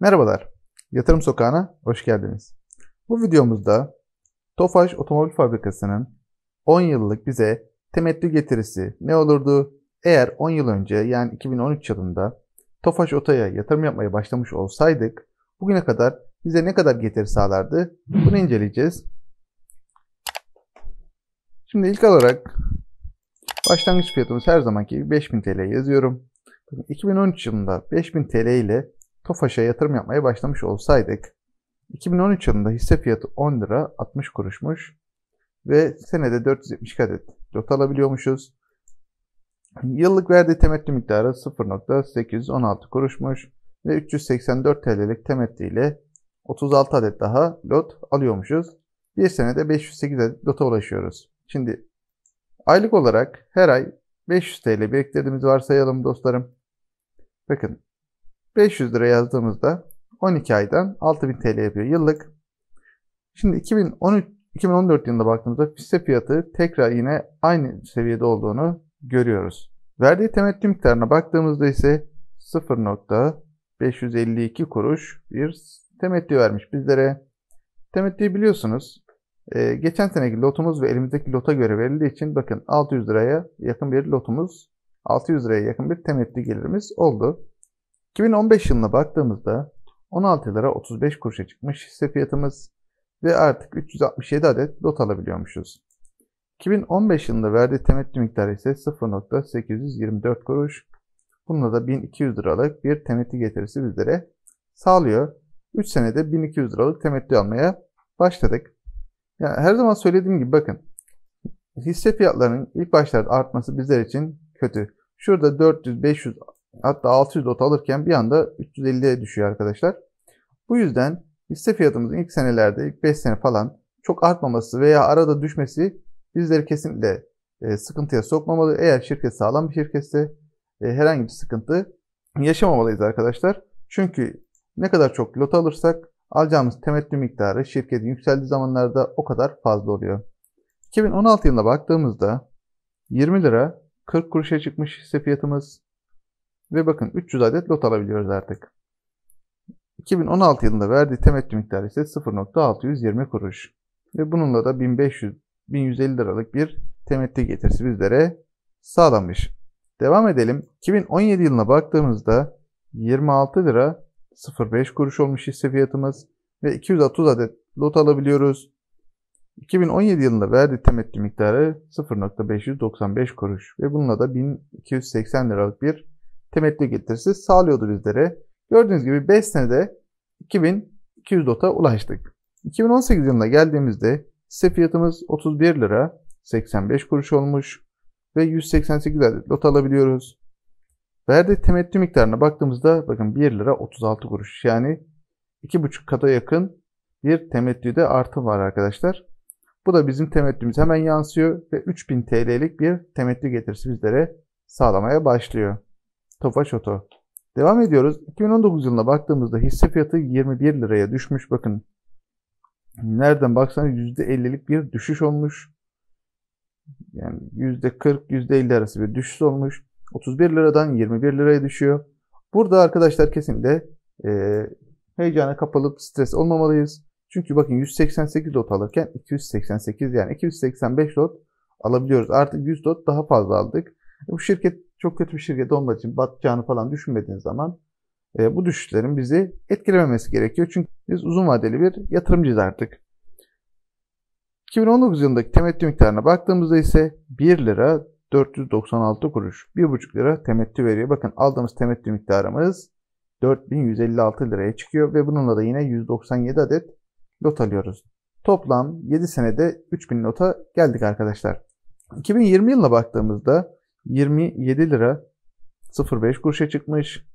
Merhabalar, Yatırım Sokağı'na hoş geldiniz. Bu videomuzda Tofaş Otomobil Fabrikası'nın 10 yıllık bize temettü getirisi ne olurdu eğer 10 yıl önce yani 2013 yılında Tofaş Oto'ya yatırım yapmaya başlamış olsaydık bugüne kadar bize ne kadar getiri sağlardı bunu inceleyeceğiz. Şimdi ilk olarak başlangıç fiyatımız her zamanki 5000 TL yazıyorum. 2013 yılında 5000 TL ile TOFAŞ'a yatırım yapmaya başlamış olsaydık 2013 yılında hisse fiyatı 10 lira 60 kuruşmuş ve senede 470 adet lot alabiliyormuşuz. Yıllık verdiği temettü miktarı 0.816 kuruşmuş ve 384 TL'lik temettü ile 36 adet daha lot alıyormuşuz. Bir senede 508 adet lota ulaşıyoruz. Şimdi aylık olarak her ay 500 TL biriktirdiğimiz varsayalım dostlarım. Bakın 500 lira yazdığımızda 12 aydan 6000 TL yapıyor yıllık. Şimdi 2013, 2014 yılında baktığımızda hisse fiyatı tekrar yine aynı seviyede olduğunu görüyoruz. Verdiği temettü miktarına baktığımızda ise 0.552 kuruş bir temettü vermiş bizlere. Temettüyü biliyorsunuz. Ee, geçen seneki lotumuz ve elimizdeki lota göre verildiği için bakın 600 liraya yakın bir lotumuz, 600 liraya yakın bir temettü gelirimiz oldu. 2015 yılına baktığımızda 16 lira 35 kuruşa çıkmış hisse fiyatımız ve artık 367 adet lot alabiliyormuşuz. 2015 yılında verdiği temettü miktarı ise 0.824 kuruş. Bununla da 1200 liralık bir temettü getirisi bizlere sağlıyor. 3 senede 1200 liralık temettü almaya başladık. Yani her zaman söylediğim gibi bakın hisse fiyatlarının ilk başlarda artması bizler için kötü. Şurada 400, 500, Hatta 600 lot alırken bir anda 350'ye düşüyor arkadaşlar. Bu yüzden hisse fiyatımızın ilk senelerde, ilk 5 sene falan çok artmaması veya arada düşmesi bizleri kesinlikle e, sıkıntıya sokmamalı. Eğer şirket sağlam bir şirketse e, herhangi bir sıkıntı yaşamamalıyız arkadaşlar. Çünkü ne kadar çok lot alırsak alacağımız temettü miktarı şirketin yükseldiği zamanlarda o kadar fazla oluyor. 2016 yılına baktığımızda 20 lira 40 kuruşa çıkmış hisse fiyatımız. Ve bakın 300 adet lot alabiliyoruz artık. 2016 yılında verdiği temettü miktarı ise 0.620 kuruş. Ve bununla da 1500 1150 liralık bir temettü getirisi bizlere sağlanmış. Devam edelim. 2017 yılına baktığımızda 26 lira 05 kuruş olmuş hisse fiyatımız ve 230 adet lot alabiliyoruz. 2017 yılında verdiği temettü miktarı 0.595 kuruş ve bununla da 1280 liralık bir temettü getirisi sağlıyordu bizlere. Gördüğünüz gibi 5 senede 2200 DOT'a ulaştık. 2018 yılına geldiğimizde hisse fiyatımız 31 lira 85 kuruş olmuş ve 188 adet lot alabiliyoruz. Verdiği temettü miktarına baktığımızda bakın 1 lira 36 kuruş yani 2,5 kata yakın bir temettüde artım var arkadaşlar. Bu da bizim temettümüz hemen yansıyor ve 3000 TL'lik bir temettü getirisi bizlere sağlamaya başlıyor. Tofaş Oto. Devam ediyoruz. 2019 yılına baktığımızda hisse fiyatı 21 liraya düşmüş. Bakın nereden baksanız %50'lik bir düşüş olmuş. Yani %40, %50 arası bir düşüş olmuş. 31 liradan 21 liraya düşüyor. Burada arkadaşlar kesinlikle e, heyecana kapılıp stres olmamalıyız. Çünkü bakın 188 lot alırken 288 yani 285 lot alabiliyoruz. Artık 100 lot daha fazla aldık. E, bu şirket çok kötü bir şirket olmadığı için batacağını falan düşünmediğin zaman e, bu düşüşlerin bizi etkilememesi gerekiyor. Çünkü biz uzun vadeli bir yatırımcıyız artık. 2019 yılındaki temettü miktarına baktığımızda ise 1 lira 496 kuruş, 1,5 lira temettü veriyor. Bakın aldığımız temettü miktarımız 4156 liraya çıkıyor ve bununla da yine 197 adet lot alıyoruz. Toplam 7 senede 3000 lota geldik arkadaşlar. 2020 yılına baktığımızda 27 lira 05 kuruşa çıkmış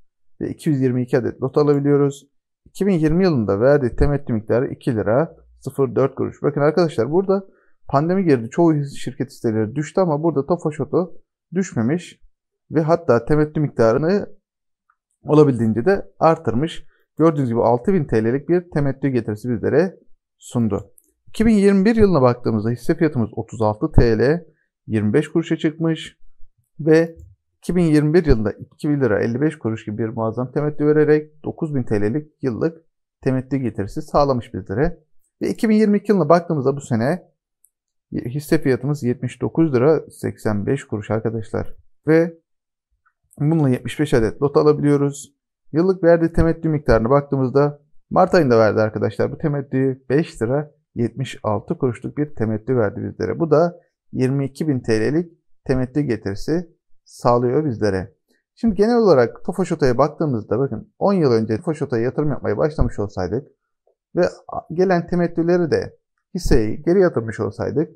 ve 222 adet lot alabiliyoruz. 2020 yılında verdiği temettü miktarı 2 lira 04 kuruş. Bakın arkadaşlar burada pandemi girdi. Çoğu şirket siteleri düştü ama burada Tofaş düşmemiş ve hatta temettü miktarını olabildiğince de artırmış. Gördüğünüz gibi 6000 TL'lik bir temettü getirisi bizlere sundu. 2021 yılına baktığımızda hisse fiyatımız 36 TL 25 kuruşa çıkmış ve 2021 yılında 2000 lira 55 kuruş gibi bir muazzam temettü vererek 9000 TL'lik yıllık temettü getirisi sağlamış bizlere. Ve 2022 yılına baktığımızda bu sene hisse fiyatımız 79 lira 85 kuruş arkadaşlar. Ve bununla 75 adet lot alabiliyoruz. Yıllık verdiği temettü miktarına baktığımızda Mart ayında verdi arkadaşlar. Bu temettüyü 5 lira 76 kuruşluk bir temettü verdi bizlere. Bu da 22.000 TL'lik temettü getirisi sağlıyor bizlere. Şimdi genel olarak Tofaşoto'ya baktığımızda bakın 10 yıl önce Tofaşoto'ya yatırım yapmaya başlamış olsaydık ve gelen temettüleri de hisseyi geri yatırmış olsaydık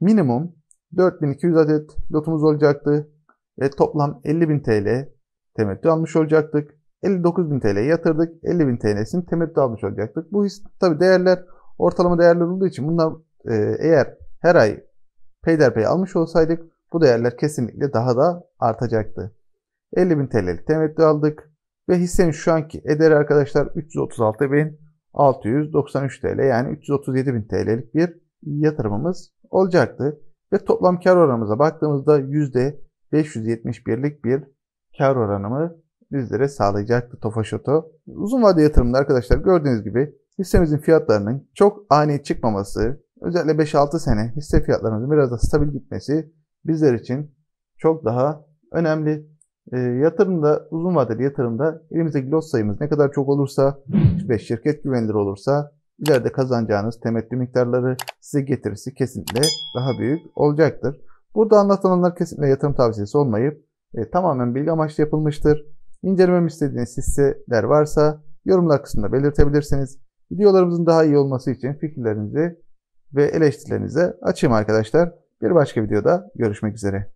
minimum 4200 adet lotumuz olacaktı ve toplam 50.000 TL temettü almış olacaktık. 59.000 TL yatırdık. 50.000 TL'sini temettü almış olacaktık. Bu tabi değerler ortalama değerler olduğu için bunlar e, eğer her ay peyderpey almış olsaydık bu değerler kesinlikle daha da artacaktı. 50.000 TL'lik temettü aldık ve hissenin şu anki ederi arkadaşlar 336.693 TL yani 337.000 TL'lik bir yatırımımız olacaktı. Ve toplam kar oranımıza baktığımızda %571'lik bir kar oranımı bizlere sağlayacaktı Tofaş Oto. Uzun vade yatırımda arkadaşlar gördüğünüz gibi hissemizin fiyatlarının çok ani çıkmaması, özellikle 5-6 sene hisse fiyatlarımızın biraz da stabil gitmesi bizler için çok daha önemli. E, yatırımda, uzun vadeli yatırımda elimizdeki lot sayımız ne kadar çok olursa ve şirket güvenilir olursa ileride kazanacağınız temettü miktarları size getirisi kesinlikle daha büyük olacaktır. Burada anlatılanlar kesinlikle yatırım tavsiyesi olmayıp e, tamamen bilgi amaçlı yapılmıştır. İncelemem istediğiniz hisseler varsa yorumlar kısmında belirtebilirsiniz. Videolarımızın daha iyi olması için fikirlerinizi ve eleştirilerinize açayım arkadaşlar. Bir başka videoda görüşmek üzere.